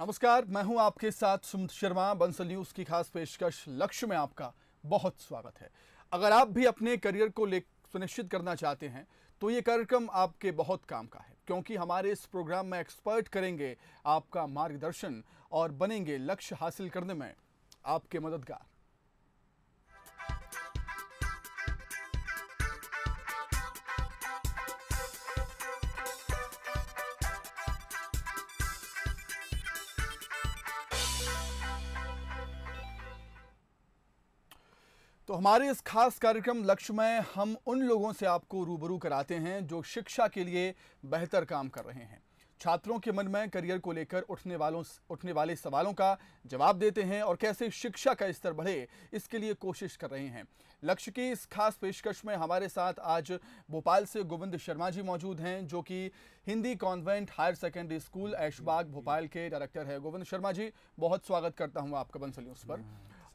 नमस्कार मैं हूं आपके साथ सुमित शर्मा बंसल न्यूज की खास पेशकश लक्ष्य में आपका बहुत स्वागत है अगर आप भी अपने करियर को ले सुनिश्चित करना चाहते हैं तो ये कार्यक्रम आपके बहुत काम का है क्योंकि हमारे इस प्रोग्राम में एक्सपर्ट करेंगे आपका मार्गदर्शन और बनेंगे लक्ष्य हासिल करने में आपके मददगार तो हमारे इस खास कार्यक्रम लक्ष्य में हम उन लोगों से आपको रूबरू कराते हैं जो शिक्षा के लिए बेहतर काम कर रहे हैं छात्रों के मन में करियर को लेकर उठने वालों उठने वाले सवालों का जवाब देते हैं और कैसे शिक्षा का स्तर बढ़े इसके लिए कोशिश कर रहे हैं लक्ष्य की इस खास पेशकश में हमारे साथ आज भोपाल से गोविंद शर्मा जी मौजूद हैं जो कि Hindi convent higher secondary school Aishbagh Bhopal के डायरेक्टर है गोविंद शर्मा जी बहुत स्वागत करता हूँ आपका बंसलियों पर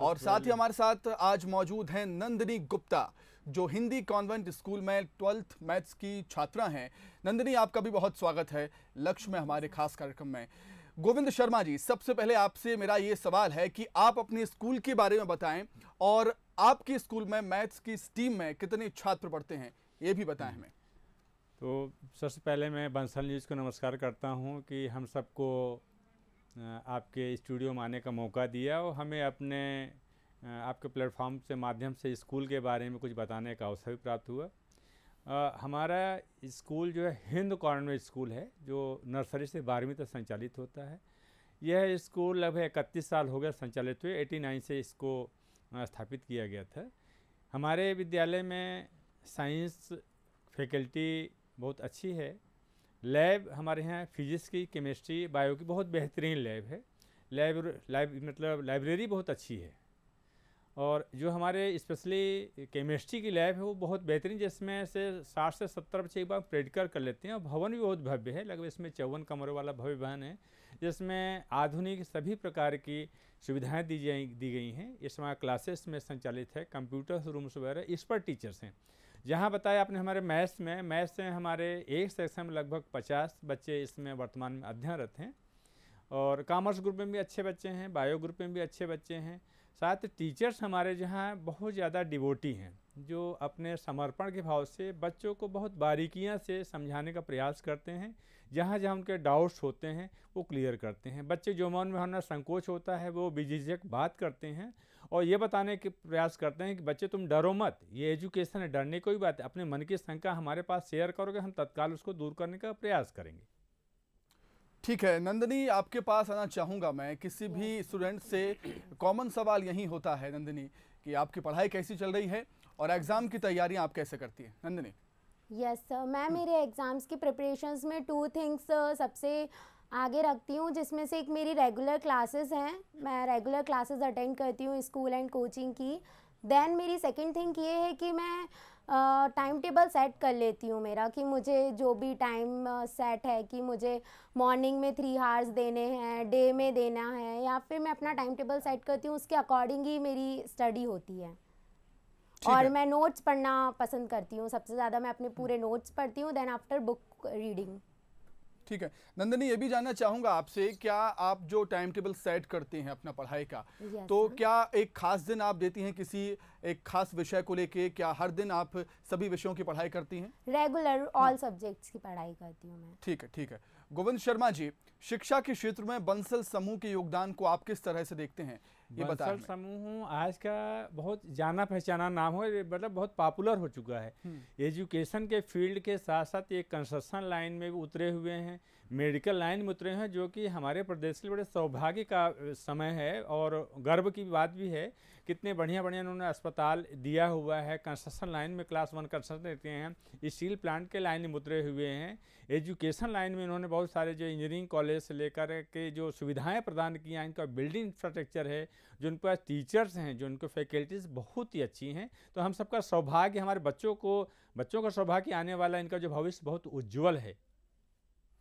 और साथ ही हमारे साथ आज मौजूद हैं नंदनी गुप्ता जो हिंदी कॉन्वेंट स्कूल में ट्वेल्थ मैथ्स की छात्रा हैं नंदनी आपका भी बहुत स्वागत है लक्ष्य में हमारे खास कार्यक्रम में गोविंद शर्मा जी सबसे पहले आपसे मेरा ये सवाल है कि आप अपने स्कूल के बारे में बताएं और आपके स्कूल में मैथ्स की स्टीम में कितने छात्र पढ़ते हैं ये भी बताएं हम्म। हमें तो सबसे पहले मैं बंसल जी को नमस्कार करता हूं कि हम सबको आपके स्टूडियो में आने का मौका दिया और हमें अपने आपके प्लेटफॉर्म से माध्यम से स्कूल के बारे में कुछ बताने का अवसर भी प्राप्त हुआ आ, हमारा स्कूल जो है हिंद कॉन्वेंट स्कूल है जो नर्सरी से बारहवीं तक संचालित होता है यह स्कूल लगभग इकतीस साल हो गया संचालित हुए 89 से इसको स्थापित किया गया था हमारे विद्यालय में साइंस फैकल्टी बहुत अच्छी है लैब हमारे यहाँ फिजिक्स की केमिस्ट्री बायो की बहुत बेहतरीन लैब है लैब लाइब मतलब लाइब्रेरी बहुत अच्छी है और जो हमारे स्पेशली केमिस्ट्री की लैब है वो बहुत बेहतरीन जिसमें से साठ से सत्तर बच्चे एक बार प्रेडिकल कर लेते हैं और भवन भी बहुत भव्य है लगभग इसमें चौवन कमरों वाला भव्य भवन है जिसमें आधुनिक सभी प्रकार की सुविधाएं दी जाए दी गई हैं इस क्लासेस में संचालित है कंप्यूटर रूम्स वगैरह इस पर टीचर्स हैं जहाँ बताया आपने हमारे मैथ्स में मैथ्स में हमारे एक सेक्शन में लगभग पचास बच्चे इसमें वर्तमान में अध्ययनरत हैं और कॉमर्स ग्रुप में भी अच्छे बच्चे हैं बायो ग्रुप में भी अच्छे बच्चे हैं साथ टीचर्स हमारे जहाँ बहुत ज़्यादा डिवोटी हैं जो अपने समर्पण के भाव से बच्चों को बहुत बारीकियाँ से समझाने का प्रयास करते हैं जहाँ जहाँ उनके डाउट्स होते हैं वो क्लियर करते हैं बच्चे जो मन में होना संकोच होता है वो बेझिझक बात करते हैं और ये बताने के प्रयास करते हैं कि बच्चे तुम डरो मत ये एजुकेशन है डरने कोई बात है अपने मन की शंका हमारे पास शेयर करोगे हम तत्काल उसको दूर करने का प्रयास करेंगे ठीक है नंदनी आपके पास आना चाहूँगा मैं किसी भी स्टूडेंट से कॉमन सवाल यही होता है नंदनी कि आपकी पढ़ाई कैसी चल रही है और एग्ज़ाम की तैयारियाँ आप कैसे करती हैं नंदनी यस yes, सर मैं मेरे एग्ज़ाम्स की प्रिपरेशंस में टू थिंग्स सबसे आगे रखती हूँ जिसमें से एक मेरी रेगुलर क्लासेस हैं मैं रेगुलर क्लासेस अटेंड करती हूँ स्कूल एंड कोचिंग की देन मेरी सेकंड थिंग ये है कि मैं टाइम टेबल सेट कर लेती हूँ मेरा कि मुझे जो भी टाइम सेट है कि मुझे मॉर्निंग में थ्री हार्स देने हैं डे में देना है या फिर मैं अपना टाइम टेबल सेट करती हूँ उसके अकॉर्डिंग ही मेरी स्टडी होती है और है। मैं नोट्स पढ़ना पसंद करती हूँ सबसे ज़्यादा मैं अपने पूरे नोट्स पढ़ती हूँ देन आफ्टर बुक रीडिंग ठीक है नंदनी ये भी जानना चाहूंगा आपसे क्या आप जो टाइम टेबल सेट करते हैं अपना पढ़ाई का तो क्या एक खास दिन आप देती हैं किसी एक खास विषय को लेके क्या हर दिन आप सभी विषयों की पढ़ाई करती हैं रेगुलर ऑल सब्जेक्ट्स की पढ़ाई करती हूँ मैं ठीक है ठीक है गोविंद शर्मा जी शिक्षा के क्षेत्र में बंसल समूह के योगदान को आप किस तरह से देखते हैं ये बता समूह आज का बहुत जाना पहचाना नाम हो मतलब बहुत पॉपुलर हो चुका है एजुकेशन हम्म। के फील्ड के साथ साथ ये कंस्ट्रक्शन लाइन में भी उतरे हुए हैं मेडिकल लाइन में उतरे हैं जो कि हमारे प्रदेश के लिए बड़े सौभाग्य का समय है और गर्व की बात भी है कितने बढ़िया बढ़िया उन्होंने अस्पताल दिया हुआ है कंस्ट्रक्शन लाइन में क्लास वन कंस्ट्रक्शन देते हैं स्टील प्लांट के लाइन में उतरे हुए हैं एजुकेशन लाइन में इन्होंने बहुत सारे जो इंजीनियरिंग कॉलेज से लेकर के जो सुविधाएँ प्रदान की हैं इनका बिल्डिंग इंफ्रास्ट्रक्चर है जो उनके पास टीचर्स हैं जो उनके फैकल्टीज़ बहुत ही अच्छी हैं तो हम सबका सौभाग्य हमारे बच्चों को बच्चों का सौभाग्य आने वाला इनका जो भविष्य बहुत उज्ज्वल है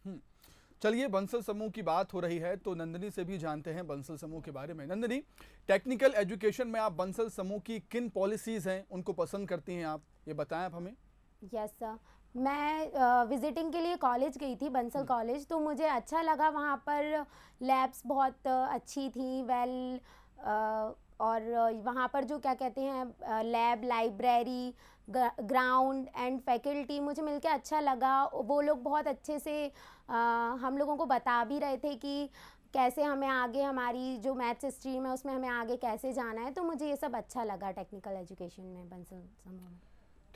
हम्म। चलिए बंसल समूह की बात हो रही है तो नंदनी से भी जानते हैं बंसल समूह के बारे में नंदनी टेक्निकल एजुकेशन में आप बंसल समूह की किन पॉलिसीज़ हैं उनको पसंद करती हैं आप ये बताएं आप हमें यस सर मैं विज़िटिंग के लिए कॉलेज गई थी बंसल कॉलेज हम्म। तो मुझे अच्छा लगा वहाँ पर लैब्स बहुत अच्छी थी वेल और वहाँ पर जो क्या कहते हैं lab library ground and faculty मुझे मिलकर अच्छा लगा वो लोग बहुत अच्छे से हम लोगों को बता भी रहे थे कि कैसे हमें आगे हमारी जो मैथ्स स्ट्रीम है उसमें हमें आगे कैसे जाना है तो मुझे ये सब अच्छा लगा टेक्निकल एजुकेशन में बंसल समूह में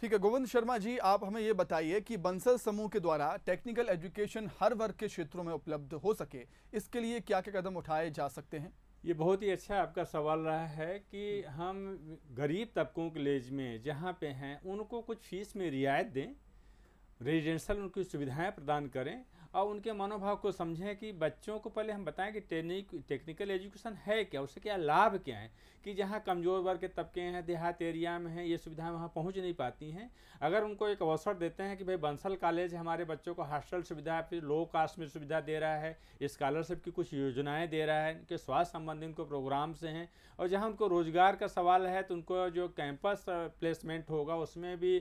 ठीक है गोविंद शर्मा जी आप हमें ये बताइए कि बंसल समूह के द्वारा टेक्निकल एजुकेशन हर वर्ग के क्षेत्रों में उपलब्ध हो सके इसके लिए क्या क्या कदम उठाए जा सकते हैं ये बहुत ही अच्छा आपका सवाल रहा है कि हम गरीब तबकों के लेज में जहाँ पे हैं उनको कुछ फीस में रियायत दें रेजिडेंशल उनकी सुविधाएं प्रदान करें और उनके मनोभाव को समझें कि बच्चों को पहले हम बताएं कि टेक्निक टेक्निकल एजुकेशन है क्या उससे क्या लाभ क्या है कि जहाँ कमज़ोर वर्ग के तबके हैं देहात एरिया में हैं ये सुविधाएं वहाँ पहुँच नहीं पाती हैं अगर उनको एक अवसर देते हैं कि भाई बंसल कॉलेज हमारे बच्चों को हॉस्टल सुविधा फिर लो कास्ट में सुविधा दे रहा है इस्कॉलरशिप की कुछ योजनाएँ दे रहा है उनके स्वास्थ्य संबंधी उनको प्रोग्राम्स हैं और जहाँ उनको रोज़गार का सवाल है तो उनको जो कैंपस प्लेसमेंट होगा उसमें भी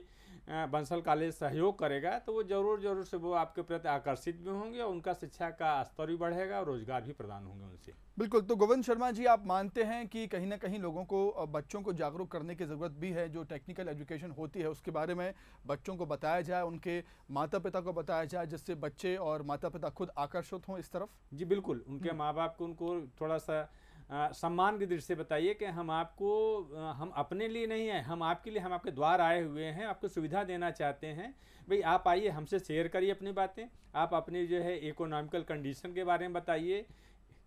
बंसल कॉलेज सहयोग करेगा तो वो ज़रूर ज़रूर से वो आपके प्रति आकर्षित भी होंगे और उनका शिक्षा का स्तर भी बढ़ेगा और रोजगार भी प्रदान होंगे उनसे बिल्कुल तो गोविंद शर्मा जी आप मानते हैं कि कहीं ना कहीं लोगों को बच्चों को जागरूक करने की ज़रूरत भी है जो टेक्निकल एजुकेशन होती है उसके बारे में बच्चों को बताया जाए उनके माता पिता को बताया जाए जिससे बच्चे और माता पिता खुद आकर्षित हों इस तरफ जी बिल्कुल उनके हम्म। माँ बाप को उनको थोड़ा सा सम्मान की दृष्टि से बताइए कि हम आपको हम अपने लिए नहीं आए हम आपके लिए हम आपके द्वार आए हुए हैं आपको सुविधा देना चाहते हैं भाई आप आइए हमसे शेयर करिए अपनी बातें आप अपने जो है इकोनॉमिकल कंडीशन के बारे में बताइए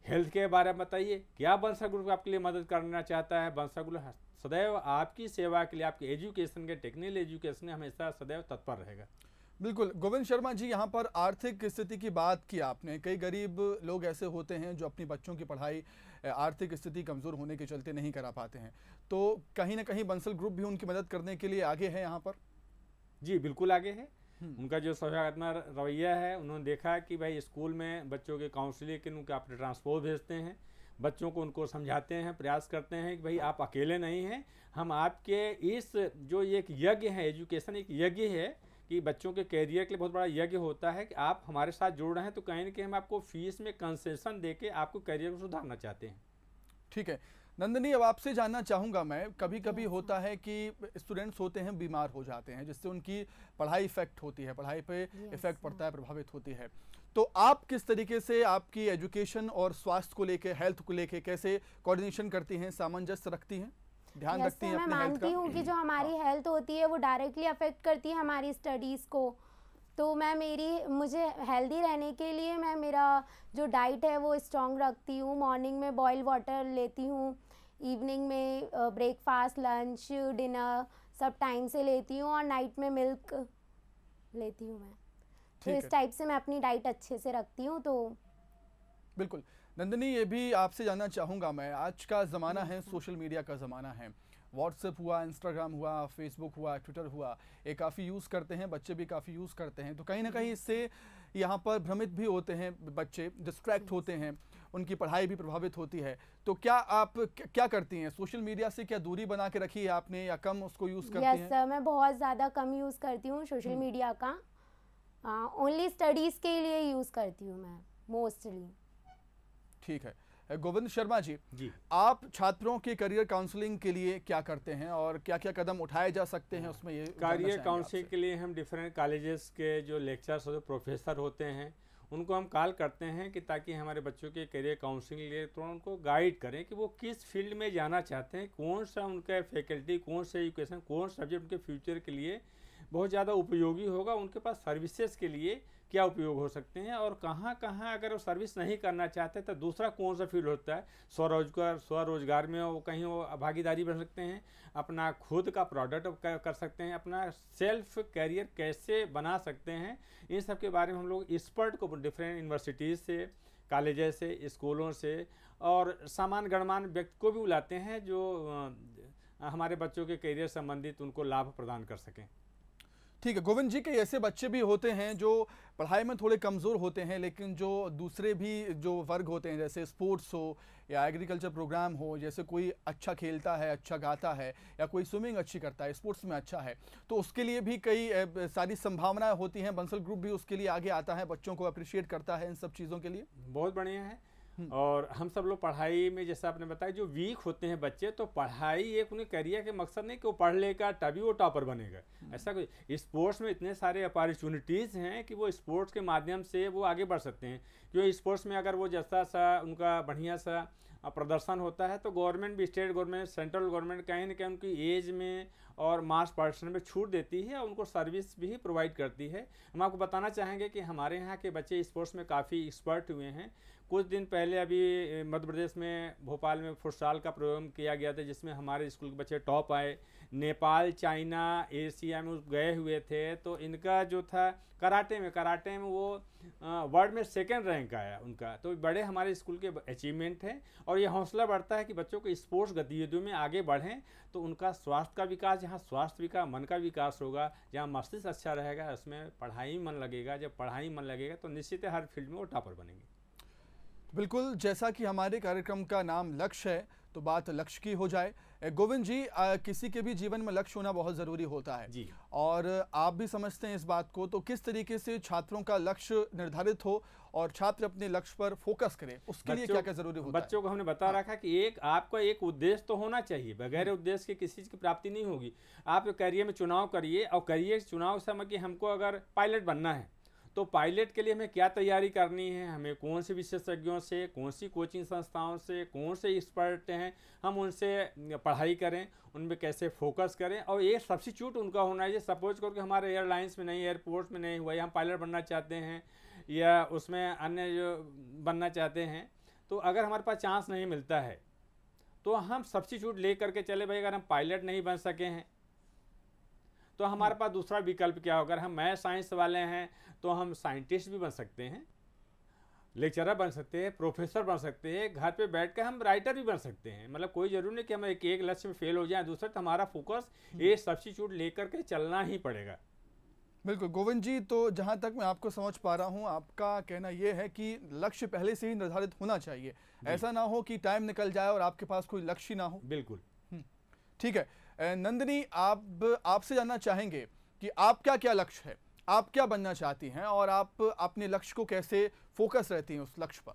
हेल्थ के बारे में बताइए क्या बंसा ग्रुप आपके लिए मदद करना चाहता है बंसा ग्रुप हाँ, सदैव आपकी सेवा के लिए आपके एजुकेशन के टेक्निकल एजुकेशन हमेशा सदैव तत्पर रहेगा बिल्कुल गोविंद शर्मा जी यहाँ पर आर्थिक स्थिति की बात की आपने कई गरीब लोग ऐसे होते हैं जो अपनी बच्चों की पढ़ाई आर्थिक स्थिति कमज़ोर होने के चलते नहीं करा पाते हैं तो कहीं ना कहीं बंसल ग्रुप भी उनकी मदद करने के लिए आगे है यहाँ पर जी बिल्कुल आगे है हम्म। उनका जो सकारात्मक रवैया है उन्होंने देखा कि भाई स्कूल में बच्चों के के उनके अपने ट्रांसपोर्ट भेजते हैं बच्चों को उनको समझाते हैं प्रयास करते हैं कि भाई आप अकेले नहीं हैं हम आपके इस जो एक यज्ञ है एजुकेशन एक यज्ञ है कि बच्चों के कैरियर के लिए बहुत बड़ा यज्ञ होता है कि आप हमारे साथ जुड़ रहे हैं तो कहीं ना कहीं हम आपको फीस में कंसेशन दे के आपको कैरियर को सुधारना चाहते हैं ठीक है नंदनी अब आपसे जानना चाहूँगा मैं कभी कभी हाँ, होता है कि स्टूडेंट्स होते हैं बीमार हो जाते हैं जिससे उनकी पढ़ाई इफेक्ट होती है पढ़ाई पे इफेक्ट पड़ता है प्रभावित होती है तो आप किस तरीके से आपकी एजुकेशन और स्वास्थ्य को लेके हेल्थ को लेके कैसे कोऑर्डिनेशन करती हैं सामंजस्य रखती हैं ध्यान yes, रखती हैं मैं मानती हूँ कि जो हमारी हेल्थ हाँ। होती है वो डायरेक्टली अफेक्ट करती है हमारी स्टडीज़ को तो मैं मेरी मुझे हेल्दी रहने के लिए मैं मेरा जो डाइट है वो स्ट्रॉन्ग रखती हूँ मॉर्निंग में बॉयल वाटर लेती हूँ इवनिंग में ब्रेकफास्ट लंच डिनर सब टाइम से लेती हूँ और नाइट में मिल्क लेती हूँ मैं तो इस टाइप से मैं अपनी डाइट अच्छे से रखती हूँ तो बिल्कुल नंदनी ये भी आपसे जानना चाहूँगा मैं आज का ज़माना है सोशल मीडिया का ज़माना है व्हाट्सएप हुआ इंस्टाग्राम हुआ फेसबुक हुआ ट्विटर हुआ ये काफ़ी यूज़ करते हैं बच्चे भी काफ़ी यूज़ करते हैं तो कहीं ना कहीं इससे यहाँ पर भ्रमित भी होते हैं बच्चे डिस्ट्रैक्ट होते हैं उनकी पढ़ाई भी प्रभावित होती है तो क्या आप क्या करती हैं सोशल मीडिया से क्या दूरी बना के रखी है आपने या कम उसको यूज़ करती yes, हैं मैं बहुत ज़्यादा कम यूज़ करती हूँ सोशल मीडिया हम्म। का ओनली हाँ, स्टडीज़ के लिए यूज़ करती हूँ मैं मोस्टली ठीक है गोविंद शर्मा जी, जी आप छात्रों के करियर काउंसलिंग के लिए क्या करते हैं और क्या क्या कदम उठाए जा सकते हैं उसमें ये करियर काउंसलिंग के लिए हम डिफरेंट कॉलेजेस के जो लेक्चर जो प्रोफेसर होते हैं उनको हम कॉल करते हैं कि ताकि हमारे बच्चों के करियर काउंसलिंग लिए थोड़ा उनको गाइड करें कि वो किस फील्ड में जाना चाहते हैं कौन सा उनका फैकल्टी कौन सा एजुकेशन कौन सब्जेक्ट उनके फ्यूचर के लिए बहुत ज़्यादा उपयोगी होगा उनके पास सर्विसेज के लिए क्या उपयोग हो सकते हैं और कहाँ कहाँ अगर वो सर्विस नहीं करना चाहते तो दूसरा कौन सा फील्ड होता है स्वरोजगार स्वरोजगार में वो कहीं वो भागीदारी बन सकते हैं अपना खुद का प्रोडक्ट कर सकते हैं अपना सेल्फ कैरियर कैसे बना सकते हैं इन सब के बारे में हम लोग एक्सपर्ट को डिफरेंट यूनिवर्सिटीज़ से कॉलेज से स्कूलों से और सामान गणमान्य व्यक्ति को भी बुलाते हैं जो हमारे बच्चों के करियर संबंधित उनको लाभ प्रदान कर सकें ठीक है गोविंद जी के ऐसे बच्चे भी होते हैं जो पढ़ाई में थोड़े कमज़ोर होते हैं लेकिन जो दूसरे भी जो वर्ग होते हैं जैसे स्पोर्ट्स हो या एग्रीकल्चर प्रोग्राम हो जैसे कोई अच्छा खेलता है अच्छा गाता है या कोई स्विमिंग अच्छी करता है स्पोर्ट्स में अच्छा है तो उसके लिए भी कई सारी संभावनाएं होती हैं बंसल ग्रुप भी उसके लिए आगे आता है बच्चों को अप्रिशिएट करता है इन सब चीज़ों के लिए बहुत बढ़िया है हम्म। और हम सब लोग पढ़ाई में जैसा आपने बताया जो वीक होते हैं बच्चे तो पढ़ाई एक उन्हें करियर के मकसद नहीं कि वो पढ़ लेगा तभी वो टॉपर बनेगा हम्म। ऐसा कुछ स्पोर्ट्स में इतने सारे अपॉर्चुनिटीज़ हैं कि वो स्पोर्ट्स के माध्यम से वो आगे बढ़ सकते हैं क्योंकि स्पोर्ट्स में अगर वो जैसा सा उनका बढ़िया सा प्रदर्शन होता है तो गवर्नमेंट भी स्टेट गवर्नमेंट सेंट्रल गवर्नमेंट कहीं ना कहीं उनकी एज में और मार्च पर्सन में छूट देती है और उनको सर्विस भी प्रोवाइड करती है हम आपको बताना चाहेंगे कि हमारे यहाँ के बच्चे स्पोर्ट्स में काफ़ी एक्सपर्ट हुए हैं कुछ दिन पहले अभी मध्य प्रदेश में भोपाल में फुटसाल का प्रोग्राम किया गया था जिसमें हमारे स्कूल के बच्चे टॉप आए नेपाल चाइना एशिया में गए हुए थे तो इनका जो था कराटे में कराटे में वो वर्ल्ड में सेकेंड रैंक आया उनका तो बड़े हमारे स्कूल के अचीवमेंट हैं और ये हौसला बढ़ता है कि बच्चों को स्पोर्ट्स गतिविधियों में आगे बढ़ें तो उनका स्वास्थ्य का विकास जहाँ स्वास्थ्य विकास मन का विकास होगा जहाँ मस्तिष्क अच्छा रहेगा उसमें पढ़ाई मन लगेगा जब पढ़ाई मन लगेगा तो निश्चित हर फील्ड में वो टॉपर बनेंगे बिल्कुल जैसा कि हमारे कार्यक्रम का नाम लक्ष्य है तो बात लक्ष्य की हो जाए गोविंद जी आ, किसी के भी जीवन में लक्ष्य होना बहुत ज़रूरी होता है जी और आप भी समझते हैं इस बात को तो किस तरीके से छात्रों का लक्ष्य निर्धारित हो और छात्र अपने लक्ष्य पर फोकस करें उसके लिए क्या क्या जरूरी होता बच्चों को हमने बता हाँ। रखा कि एक आपका एक उद्देश्य तो होना चाहिए बगैर हम्म। उद्देश्य के किसी चीज़ की प्राप्ति नहीं होगी आप करियर में चुनाव करिए और करिए चुनाव समय कि हमको अगर पायलट बनना है तो पायलट के लिए हमें क्या तैयारी करनी है हमें कौन से विशेषज्ञों से कौन सी कोचिंग संस्थाओं से कौन से एक्सपर्ट हैं हम उनसे पढ़ाई करें उन पर कैसे फोकस करें और एक सब्सिट्यूट उनका होना चाहिए सपोज करो कि हमारे एयरलाइंस में नहीं एयरपोर्ट में नहीं हुआ या हम पायलट बनना चाहते हैं या उसमें अन्य जो बनना चाहते हैं तो अगर हमारे पास चांस नहीं मिलता है तो हम सब्सिट्यूट ले करके चले भाई अगर हम पायलट नहीं बन सके हैं तो हमारे पास दूसरा विकल्प क्या होगा अगर हम मैथ साइंस वाले हैं तो हम साइंटिस्ट भी बन सकते हैं लेक्चरर बन सकते हैं प्रोफेसर बन सकते हैं घर पे बैठ कर हम राइटर भी बन सकते हैं मतलब कोई ज़रूरी नहीं कि हम एक एक लक्ष्य में फेल हो जाए दूसरा तो हमारा फोकस हम्म। ये सब्सिट्यूट लेकर के चलना ही पड़ेगा बिल्कुल गोविंद जी तो जहाँ तक मैं आपको समझ पा रहा हूँ आपका कहना यह है कि लक्ष्य पहले से ही निर्धारित होना चाहिए ऐसा ना हो कि टाइम निकल जाए और आपके पास कोई लक्ष्य ना हो बिल्कुल हम्म। ठीक है नंदनी आप आपसे जानना चाहेंगे कि आपका क्या लक्ष्य है आप क्या बनना चाहती हैं और आप अपने लक्ष्य को कैसे फोकस रहती हैं उस लक्ष्य पर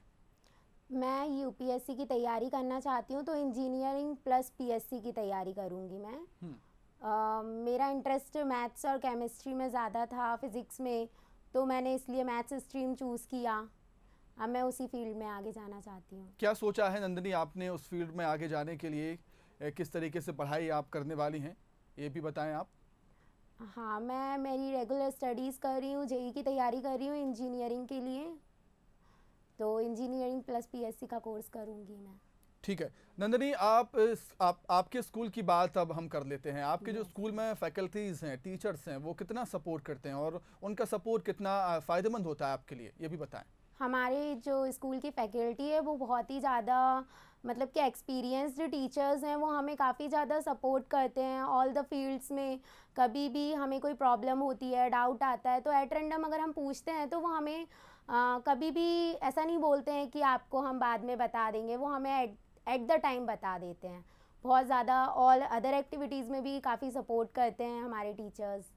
मैं यूपीएससी की तैयारी करना चाहती हूँ तो इंजीनियरिंग प्लस पीएससी की तैयारी करूँगी मैं uh, मेरा इंटरेस्ट मैथ्स और केमिस्ट्री में ज़्यादा था फिज़िक्स में तो मैंने इसलिए मैथ्स स्ट्रीम चूज़ किया अब मैं उसी फील्ड में आगे जाना चाहती हूँ क्या सोचा है नंदनी आपने उस फील्ड में आगे जाने के लिए किस तरीके से पढ़ाई आप करने वाली हैं ये भी बताएं आप हाँ मैं मेरी रेगुलर स्टडीज़ कर रही हूँ जेई की तैयारी कर रही हूँ इंजीनियरिंग के लिए तो इंजीनियरिंग प्लस पीएससी का कोर्स करूँगी मैं ठीक है नंदनी आप आप आपके स्कूल की बात अब हम कर लेते हैं आपके जो स्कूल में फैकल्टीज़ हैं टीचर्स हैं वो कितना सपोर्ट करते हैं और उनका सपोर्ट कितना फ़ायदेमंद होता है आपके लिए ये भी बताएं हमारे जो स्कूल की फैकल्टी है वो बहुत ही ज़्यादा मतलब कि एक्सपीरियंसड टीचर्स हैं वो हमें काफ़ी ज़्यादा सपोर्ट करते हैं ऑल द फील्ड्स में कभी भी हमें कोई प्रॉब्लम होती है डाउट आता है तो एट रेंडम अगर हम पूछते हैं तो वो हमें आ, कभी भी ऐसा नहीं बोलते हैं कि आपको हम बाद में बता देंगे वो हमें एट द टाइम बता देते हैं बहुत ज़्यादा ऑल अदर एक्टिविटीज़ में भी काफ़ी सपोर्ट करते हैं हमारे टीचर्स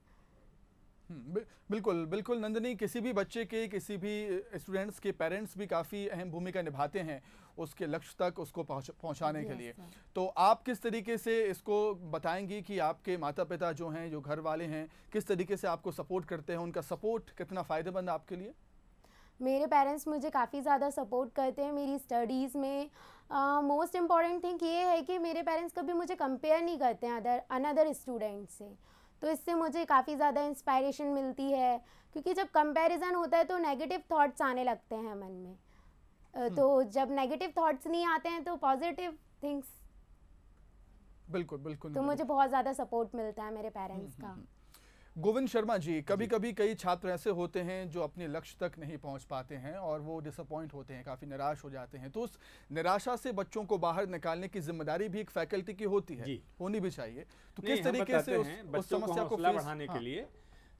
हम्म, बिल्कुल बिल्कुल नंदनी किसी भी बच्चे के किसी भी स्टूडेंट्स के पेरेंट्स भी काफ़ी अहम भूमिका निभाते हैं उसके लक्ष्य तक उसको पहुँच पहुँचाने के लिए तो आप किस तरीके से इसको बताएंगी कि आपके माता पिता जो हैं जो घर वाले हैं किस तरीके से आपको सपोर्ट करते हैं उनका सपोर्ट कितना फ़ायदेमंद आपके लिए मेरे पेरेंट्स मुझे काफ़ी ज़्यादा सपोर्ट करते हैं मेरी स्टडीज़ में मोस्ट इम्पॉर्टेंट थिंग ये है कि मेरे पेरेंट्स कभी मुझे कंपेयर नहीं करते हैं अदर अनदर स्टूडेंट से तो इससे मुझे काफ़ी ज़्यादा इंस्पायरेशन मिलती है क्योंकि जब कंपैरिजन होता है तो नेगेटिव थॉट्स आने लगते हैं मन में हम्म। तो जब नेगेटिव थॉट्स नहीं आते हैं तो पॉजिटिव थिंग्स बिल्कुल बिल्कुल तो मुझे बहुत ज़्यादा सपोर्ट मिलता है मेरे पेरेंट्स हम्म, का हम्म, गोविंद शर्मा जी कभी कभी कई छात्र ऐसे होते हैं जो अपने लक्ष्य तक नहीं पहुंच पाते हैं और वो डिसअपॉइंट होते हैं काफ़ी निराश हो जाते हैं तो उस निराशा से बच्चों को बाहर निकालने की जिम्मेदारी भी एक फैकल्टी की होती है होनी भी चाहिए तो किस तरीके से उस, उस समस्या को बढ़ाने के हाँ। लिए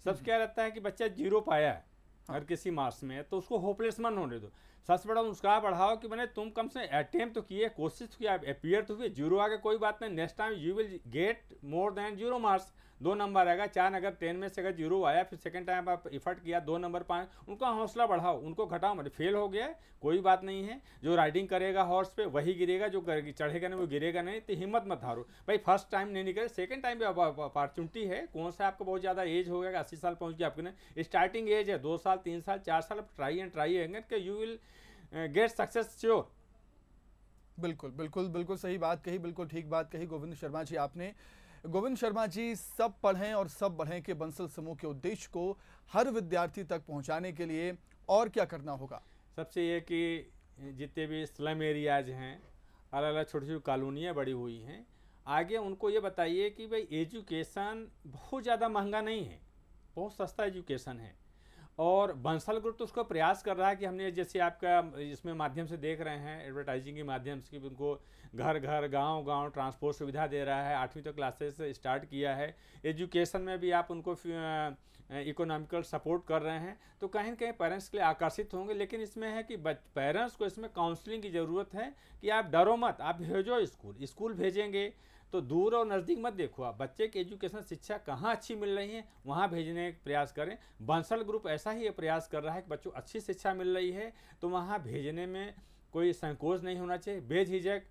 सबसे क्या हम्म। रहता है कि बच्चा जीरो पाया है हाँ। हर किसी मार्क्स में तो उसको होपलेस मन होने दो सबसे बड़ा उसका बढ़ाओ कि मैंने तुम कम से अटेम्प तो किए कोशिश किया अपियर तो हुए जीरो आगे कोई बात नहीं next time you will get more than zero marks दो नंबर आएगा चार अगर टेन में से अगर जीरो आया फिर सेकेंड टाइम आप इफर्ट किया दो नंबर पाँच उनका हौसला बढ़ाओ उनको घटाओ मतलब फेल हो गया कोई बात नहीं है जो राइडिंग करेगा हॉर्स पे वही गिरेगा जो चढ़ेगा नहीं वो गिरेगा नहीं तो हिम्मत मत हारो भाई फर्स्ट टाइम नहीं निकले सेकेंड टाइम भी अपॉर्चुनिटी है कौन सा आपको बहुत ज़्यादा एज हो गया अस्सी साल पहुँच गया आपके स्टार्टिंग एज है दो साल तीन साल चार साल आप ट्राई एंड ट्राई एंगे you will get success sure बिल्कुल बिल्कुल बिल्कुल सही बात कही बिल्कुल ठीक बात कही गोविंद शर्मा जी आपने गोविंद शर्मा जी सब पढ़ें और सब बढ़ें के बंसल समूह के उद्देश्य को हर विद्यार्थी तक पहुंचाने के लिए और क्या करना होगा सबसे ये कि जितने भी स्लम एरियाज हैं अलग अलग छोटी छोटी कॉलोनियाँ बड़ी हुई हैं आगे उनको ये बताइए कि भाई एजुकेशन बहुत ज़्यादा महंगा नहीं है बहुत सस्ता एजुकेशन है और बंसल ग्रुप तो उसको प्रयास कर रहा है कि हमने जैसे आपका इसमें माध्यम से देख रहे हैं एडवर्टाइजिंग के माध्यम से कि उनको घर घर गांव गांव ट्रांसपोर्ट सुविधा दे रहा है आठवीं तक तो क्लासेस स्टार्ट किया है एजुकेशन में भी आप उनको इकोनॉमिकल सपोर्ट कर रहे हैं तो कहीं ना कहीं पेरेंट्स के लिए आकर्षित होंगे लेकिन इसमें है कि पेरेंट्स को इसमें काउंसलिंग की ज़रूरत है कि आप डरो मत आप भेजो स्कूल स्कूल भेजेंगे तो दूर और नज़दीक मत देखो आप बच्चे की एजुकेशन शिक्षा कहाँ अच्छी मिल रही है वहाँ भेजने का प्रयास करें बंसल ग्रुप ऐसा ही प्रयास कर रहा है कि बच्चों अच्छी शिक्षा मिल रही है तो वहाँ भेजने में कोई संकोच नहीं होना चाहिए बेझिझक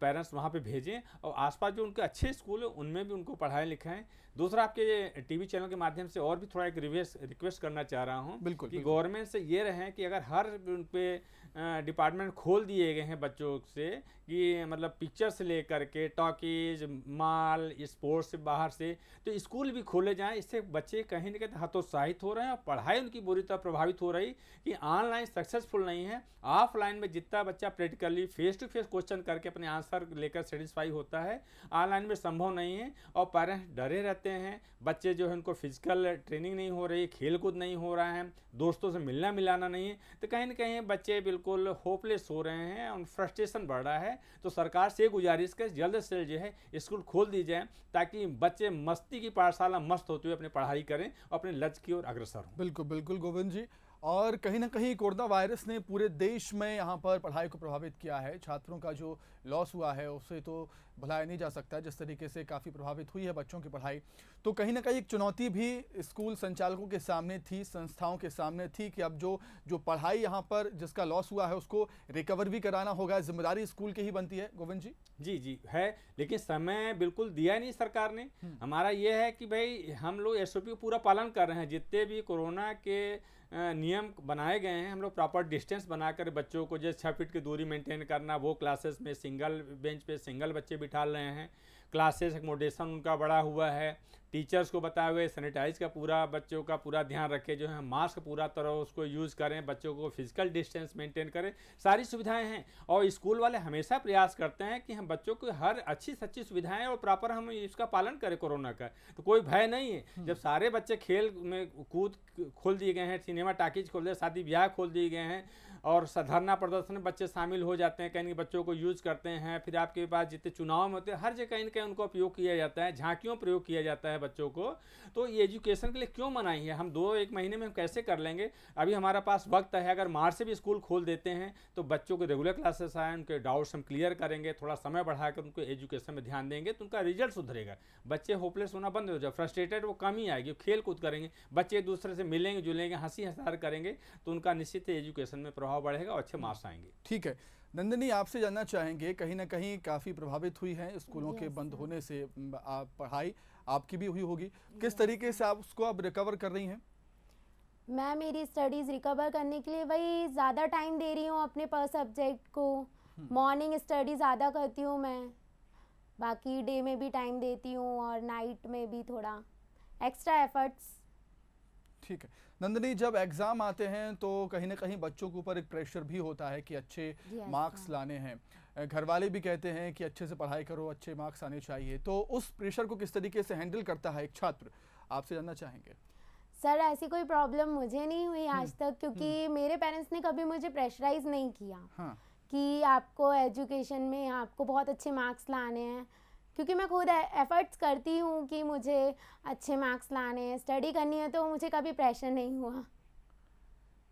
पेरेंट्स वहाँ पे भेजें और आसपास जो उनके अच्छे स्कूल हैं उनमें भी उनको पढ़ाएं लिखाएं दूसरा आपके टीवी चैनल के माध्यम से और भी थोड़ा एक रिवेस्ट रिक्वेस्ट करना चाह रहा हूँ बिल्कुल कि गवर्नमेंट से ये रहें कि अगर हर उन पर डिपार्टमेंट खोल दिए गए हैं बच्चों से कि मतलब पिक्चर से लेकर के टॉकीज माल स्पोर्ट्स से बाहर से तो स्कूल भी खोले जाएं इससे बच्चे कहीं ना कहीं हतोत्साहित हो रहे हैं और पढ़ाई उनकी बुरी तरह प्रभावित हो रही कि ऑनलाइन सक्सेसफुल नहीं है ऑफलाइन में जितना बच्चा practically face to face question करके अपने आंसर लेकर सेटिस्फाई होता है ऑनलाइन में संभव नहीं है और पेरेंट्स डरे रहते हैं बच्चे जो है उनको फिजिकल ट्रेनिंग नहीं हो रही खेल कूद नहीं हो रहा है दोस्तों से मिलना मिलाना नहीं है तो कहीं ना कहीं बच्चे बिल्कुल बिल्कुल होपलेस हो रहे हैं उन फ्रस्ट्रेशन बढ़ रहा है तो सरकार से गुजारिश कर जल्द से जल्द जो है स्कूल खोल दी जाए ताकि बच्चे मस्ती की पाठशाला मस्त होते हुए अपनी पढ़ाई करें और अपने लज की ओर अग्रसर हों बिल्कुल बिल्कुल गोविंद जी और कहीं ना कहीं कोरोना वायरस ने पूरे देश में यहाँ पर पढ़ाई को प्रभावित किया है छात्रों का जो लॉस हुआ है उससे तो भुलाया नहीं जा सकता जिस तरीके से काफ़ी प्रभावित हुई है बच्चों की पढ़ाई तो कहीं ना कहीं एक चुनौती भी स्कूल संचालकों के सामने थी संस्थाओं के सामने थी कि अब जो जो पढ़ाई यहाँ पर जिसका लॉस हुआ है उसको रिकवर भी कराना होगा जिम्मेदारी स्कूल की ही बनती है गोविंद जी जी जी है लेकिन समय बिल्कुल दिया नहीं सरकार ने हम्म। हमारा ये है कि भाई हम लोग एस का पूरा पालन कर रहे हैं जितने भी कोरोना के नियम बनाए गए हैं हम लोग प्रॉपर डिस्टेंस बनाकर बच्चों को जैसे छः फीट की दूरी मेंटेन करना वो क्लासेस में सिंगल बेंच पे सिंगल बच्चे बिठा रहे हैं क्लासेस एकोमोडेशन उनका बड़ा हुआ है टीचर्स को बताया हुआ है सैनिटाइज का पूरा बच्चों का पूरा ध्यान रखें जो है मास्क पूरा तरह उसको यूज़ करें बच्चों को फिजिकल डिस्टेंस मेंटेन करें सारी सुविधाएं हैं और स्कूल वाले हमेशा प्रयास करते हैं कि हम बच्चों को हर अच्छी से अच्छी सुविधाएं और प्रॉपर हम इसका पालन करें कोरोना का तो कोई भय नहीं है हम्म। जब सारे बच्चे खेल में कूद खोल दिए गए हैं सिनेमा टाकिज खोल दिए शादी ब्याह खोल दिए गए हैं और धरना प्रदर्शन में बच्चे शामिल हो जाते हैं कहीं के बच्चों को यूज़ करते हैं फिर आपके पास जितने चुनाव में होते हैं हर जगह कहीं ना कहीं उनको उपयोग किया जाता है झांकियों प्रयोग किया जाता है बच्चों को तो ये एजुकेशन के लिए क्यों मनाई है हम दो एक महीने में हम कैसे कर लेंगे अभी हमारा पास वक्त है अगर मार्च से भी स्कूल खोल देते हैं तो बच्चों के रेगुलर क्लासेस आए उनके डाउट्स हम क्लियर करेंगे थोड़ा समय बढ़ाकर उनको एजुकेशन में ध्यान देंगे तो उनका रिजल्ट सुधरेगा बच्चे होपलेस होना बंद हो जाए फ्रस्ट्रेटेड वो कम ही आएगी खेल कूद करेंगे बच्चे एक दूसरे से मिलेंगे जुलेंगे हंसी हसार करेंगे तो उनका निश्चित एजुकेशन में प्रभाव प्रभाव बढ़ेगा और अच्छे मार्क्स आएंगे ठीक है नंदनी आपसे जानना चाहेंगे कहीं ना कहीं काफ़ी प्रभावित हुई हैं स्कूलों के बंद होने से आप पढ़ाई आपकी भी हुई होगी किस तरीके से आप उसको आप रिकवर कर रही हैं मैं मेरी स्टडीज़ रिकवर करने के लिए वही ज़्यादा टाइम दे रही हूँ अपने पर सब्जेक्ट को मॉर्निंग स्टडी ज़्यादा करती हूँ मैं बाकी डे में भी टाइम देती हूँ और नाइट में भी थोड़ा एक्स्ट्रा एफर्ट्स ठीक है नंदनी जब एग्ज़ाम आते हैं तो कहीं ना कहीं बच्चों के ऊपर एक प्रेशर भी होता है कि अच्छे मार्क्स हाँ। लाने हैं घर वाले भी कहते हैं कि अच्छे से पढ़ाई करो अच्छे मार्क्स आने चाहिए तो उस प्रेशर को किस तरीके से हैंडल करता है एक छात्र आपसे जानना चाहेंगे सर ऐसी कोई प्रॉब्लम मुझे नहीं हुई आज हम्म, तक क्योंकि हम्म। मेरे पेरेंट्स ने कभी मुझे प्रेशराइज नहीं किया हाँ। कि आपको एजुकेशन में आपको बहुत अच्छे मार्क्स लाने हैं क्योंकि मैं खुद एफ़र्ट्स करती हूँ कि मुझे अच्छे मार्क्स लाने स्टडी करनी है तो मुझे कभी प्रेशर नहीं हुआ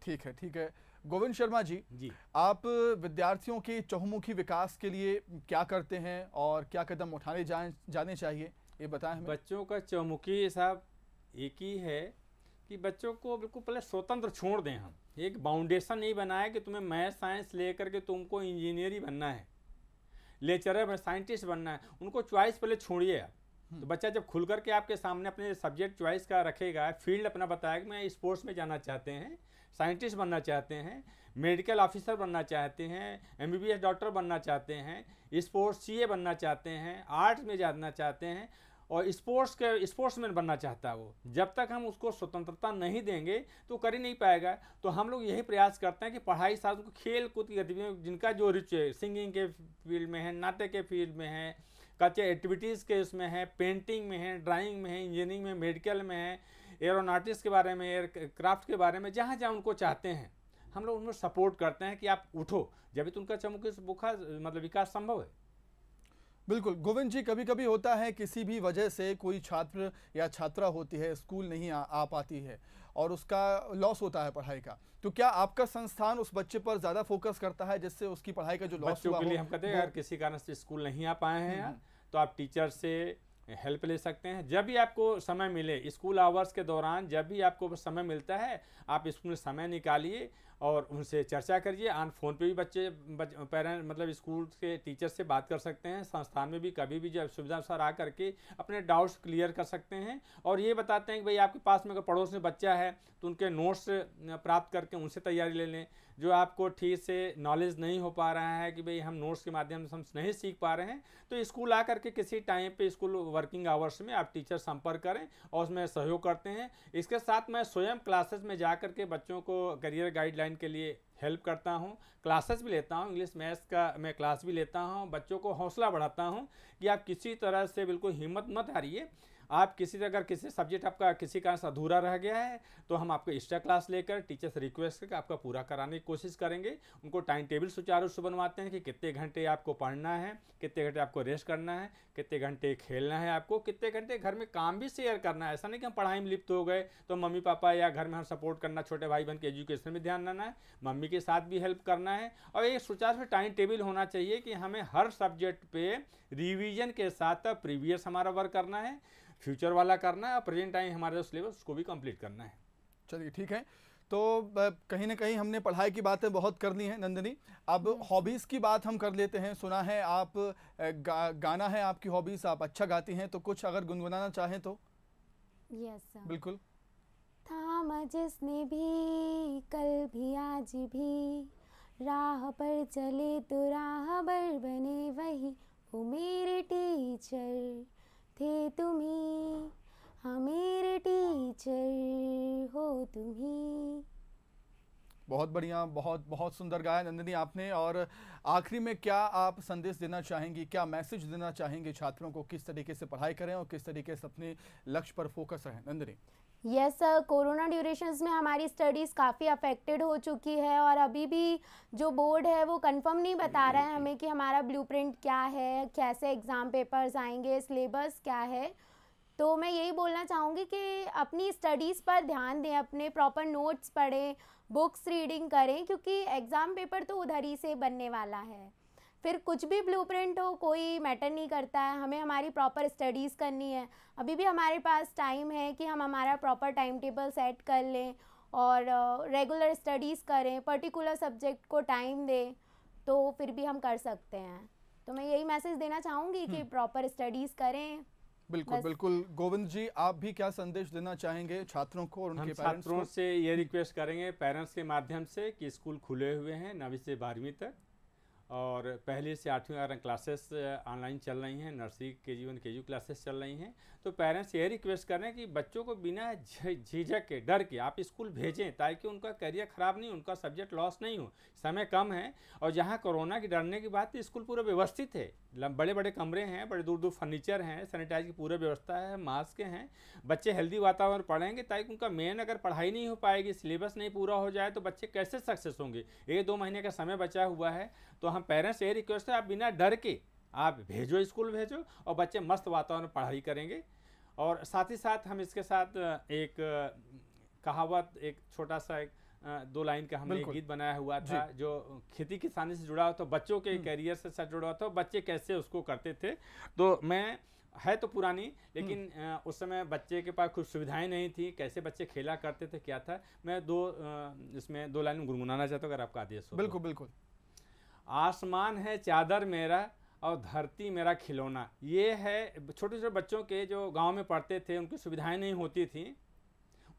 ठीक है ठीक है गोविंद शर्मा जी जी आप विद्यार्थियों के चहुमुखी विकास के लिए क्या करते हैं और क्या कदम उठाने जा, जाने चाहिए ये बताएं हमें बच्चों का चहुमुखी साहब एक ही है कि बच्चों को बिल्कुल पहले स्वतंत्र छोड़ दें हम एक बाउंडेशन नहीं बनाए कि तुम्हें मैथ साइंस लेकर के तुमको इंजीनियर ही बनना है लेक्चरर बनना साइंटिस्ट बनना है उनको च्वाइस पहले छोड़िए तो बच्चा जब खुल करके आपके सामने अपने सब्जेक्ट च्वाइस का रखेगा फील्ड अपना बताएगा मैं स्पोर्ट्स में जाना चाहते हैं साइंटिस्ट बनना चाहते हैं मेडिकल ऑफिसर बनना चाहते हैं एम डॉक्टर बनना चाहते हैं स्पोर्ट्स सी बनना चाहते हैं आर्ट्स में जाना चाहते हैं और स्पोर्ट्स के स्पोर्ट्समैन बनना चाहता है वो जब तक हम उसको स्वतंत्रता नहीं देंगे तो कर ही नहीं पाएगा तो हम लोग यही प्रयास करते हैं कि पढ़ाई साथ उनको खेल कूद की गतिविधियों जिनका जो रुचि है सिंगिंग के फील्ड में है नाट्य के फील्ड में है कच्चे एक्टिविटीज़ के उसमें है पेंटिंग में है ड्राइंग में है इंजीनियरिंग में मेडिकल में है एरोनाटिक्स के बारे में एयर क्राफ्ट के बारे में जहाँ जहाँ उनको चाहते हैं हम लोग उनको सपोर्ट करते हैं कि आप उठो जब भी तो उनका चमुक बुखार मतलब विकास संभव है बिल्कुल गोविंद जी कभी कभी होता है किसी भी वजह से कोई छात्र या छात्रा होती है स्कूल नहीं आ, आ पाती है और उसका लॉस होता है पढ़ाई का तो क्या आपका संस्थान उस बच्चे पर ज़्यादा फोकस करता है जिससे उसकी पढ़ाई का जो लॉस हुआ के लिए हम कहते हैं अगर किसी कारण से स्कूल नहीं आ पाए हैं हम्म, हम्म। तो आप टीचर से हेल्प ले सकते हैं जब भी आपको समय मिले स्कूल आवर्स के दौरान जब भी आपको समय मिलता है आप स्कूल समय निकालिए और उनसे चर्चा करिए आन फ़ोन पे भी बच्चे बच, पेरेंट मतलब स्कूल के टीचर से बात कर सकते हैं संस्थान में भी कभी भी जब सुविधा अनुसार आ करके अपने डाउट्स क्लियर कर सकते हैं और ये बताते हैं कि भाई आपके पास में अगर पड़ोस में बच्चा है तो उनके नोट्स प्राप्त करके उनसे तैयारी ले लें जो आपको ठीक से नॉलेज नहीं हो पा रहा है कि भाई हम नोट्स के माध्यम से हम नहीं सीख पा रहे हैं तो स्कूल आ के किसी टाइम पे स्कूल वर्किंग आवर्स में आप टीचर संपर्क करें और उसमें सहयोग करते हैं इसके साथ मैं स्वयं क्लासेस में जा के बच्चों को करियर गाइडलाइन के लिए हेल्प करता हूँ क्लासेस भी लेता हूँ इंग्लिश मैथ्स का मैं क्लास भी लेता हूँ बच्चों को हौसला बढ़ाता हूँ कि आप किसी तरह से बिल्कुल हिम्मत मत हारिए आप किसी अगर किसी सब्जेक्ट आपका किसी कारण अधूरा रह गया है तो हम आपको एक्स्ट्रा क्लास लेकर टीचर्स रिक्वेस्ट करके आपका पूरा कराने की कोशिश करेंगे उनको टाइम टेबल सुचारू से बनवाते हैं कि कितने घंटे आपको पढ़ना है कितने घंटे आपको रेस्ट करना है कितने घंटे खेलना है आपको कितने घंटे घर में काम भी शेयर करना है ऐसा नहीं कि हम पढ़ाई में लिप्त हो गए तो मम्मी पापा या घर में हम सपोर्ट करना छोटे भाई बहन के एजुकेशन में ध्यान देना है मम्मी के साथ भी हेल्प करना है और एक सुचारू से टाइम टेबल होना चाहिए कि हमें हर सब्जेक्ट पे रिवीजन के साथ प्रीवियस हमारा वर्क करना है फ्यूचर वाला करना है और प्रेजेंट टाइम हमारा जो सिलेबस उसको भी कंप्लीट करना है चलिए ठीक है तो कहीं ना कहीं हमने पढ़ाई की बातें बहुत कर ली हैं नंदनी अब हम्म। हॉबीज़ की बात हम कर लेते हैं सुना है आप गा, गाना है आपकी हॉबीज़ आप अच्छा गाती हैं तो कुछ अगर गुनगुनाना चाहें तो यस बिल्कुल था जिसने भी कल भी आज भी राह पर चले तो राह बर बने वही वो मेरे टीचर थे तुम्ही मेरे टीचर हो तुम्ही बहुत बढ़िया बहुत बहुत सुंदर गाया नंदिनी आपने और आखिरी में क्या आप संदेश देना चाहेंगी क्या मैसेज देना चाहेंगे छात्रों को किस तरीके से पढ़ाई करें और किस तरीके से अपने लक्ष्य पर फोकस रहें नंदिनी यस कोरोना ड्यूरेशंस में हमारी स्टडीज़ काफ़ी अफेक्टेड हो चुकी है और अभी भी जो बोर्ड है वो कंफर्म नहीं बता रहा है हमें कि हमारा ब्लूप्रिंट क्या है कैसे एग्ज़ाम पेपर्स आएंगे सिलेबस क्या है तो मैं यही बोलना चाहूँगी कि अपनी स्टडीज़ पर ध्यान दें अपने प्रॉपर नोट्स पढ़ें बुक्स रीडिंग करें क्योंकि एग्ज़ाम पेपर तो उधर ही से बनने वाला है फिर कुछ भी ब्लू हो कोई मैटर नहीं करता है हमें हमारी प्रॉपर स्टडीज़ करनी है अभी भी हमारे पास टाइम है कि हम हमारा प्रॉपर टाइम टेबल सेट कर लें और रेगुलर स्टडीज़ करें पर्टिकुलर सब्जेक्ट को टाइम दें तो फिर भी हम कर सकते हैं तो मैं यही मैसेज देना चाहूँगी कि प्रॉपर हम्म। स्टडीज़ करें बिल्कुल बिल्कुल गोविंद जी आप भी क्या संदेश देना चाहेंगे छात्रों को और उनके छात्रों से ये रिक्वेस्ट करेंगे पेरेंट्स के माध्यम से कि स्कूल खुले हुए हैं नवी से बारहवीं तक और पहले से आठवीं ग्यारह क्लासेस ऑनलाइन चल रही हैं नर्सरी के जी वन के जी क्लासेस चल रही हैं तो पेरेंट्स ये रिक्वेस्ट कर रहे हैं कि बच्चों को बिना झिझक के डर के आप स्कूल भेजें ताकि उनका करियर ख़राब नहीं उनका सब्जेक्ट लॉस नहीं हो समय कम है और जहाँ कोरोना की डरने की बात तो स्कूल पूरा व्यवस्थित है बड़े बड़े कमरे हैं बड़े दूर दूर फर्नीचर हैं सैनिटाइज की पूरी व्यवस्था है मास्क हैं बच्चे हेल्दी वातावरण पढ़ेंगे ताकि उनका मेन अगर पढ़ाई नहीं हो पाएगी सिलेबस नहीं पूरा हो जाए तो बच्चे कैसे सक्सेस होंगे एक दो महीने का समय बचा हुआ है तो हम पेरेंट्स ये रिक्वेस्ट है आप बिना डर के आप भेजो स्कूल भेजो और बच्चे मस्त वातावरण पढ़ाई करेंगे और साथ ही साथ हम इसके साथ एक कहावत एक छोटा सा एक दो लाइन का हमने गीत बनाया हुआ था जो खेती किसानी से जुड़ा हुआ था तो बच्चों के करियर हम्म। से साथ जुड़ा हुआ था तो बच्चे कैसे उसको करते थे तो मैं है तो पुरानी लेकिन हम्म। उस समय बच्चे के पास कुछ सुविधाएं नहीं थी कैसे बच्चे खेला करते थे क्या था मैं दो इसमें दो लाइन गुनगुनाना चाहता हूँ अगर आपका आदेश हो तो। बिल्कुल बिल्कुल आसमान है चादर मेरा और धरती मेरा खिलौना ये है छोटे छोटे बच्चों के जो गांव में पढ़ते थे उनकी सुविधाएं नहीं होती थी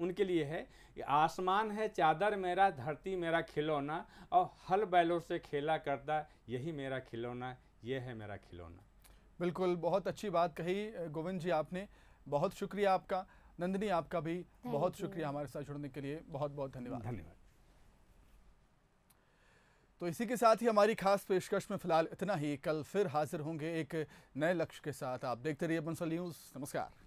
उनके लिए है कि आसमान है चादर मेरा धरती मेरा खिलौना और हल बैलों से खेला करता यही मेरा खिलौना ये है मेरा खिलौना बिल्कुल बहुत अच्छी बात कही गोविंद जी आपने बहुत शुक्रिया आपका नंदिनी आपका भी बहुत शुक्रिया हमारे साथ जुड़ने के लिए बहुत बहुत धन्यवाद धन्यवाद तो इसी के साथ ही हमारी खास पेशकश में फिलहाल इतना ही कल फिर हाजिर होंगे एक नए लक्ष्य के साथ आप देखते रहिए बंसल न्यूज़ नमस्कार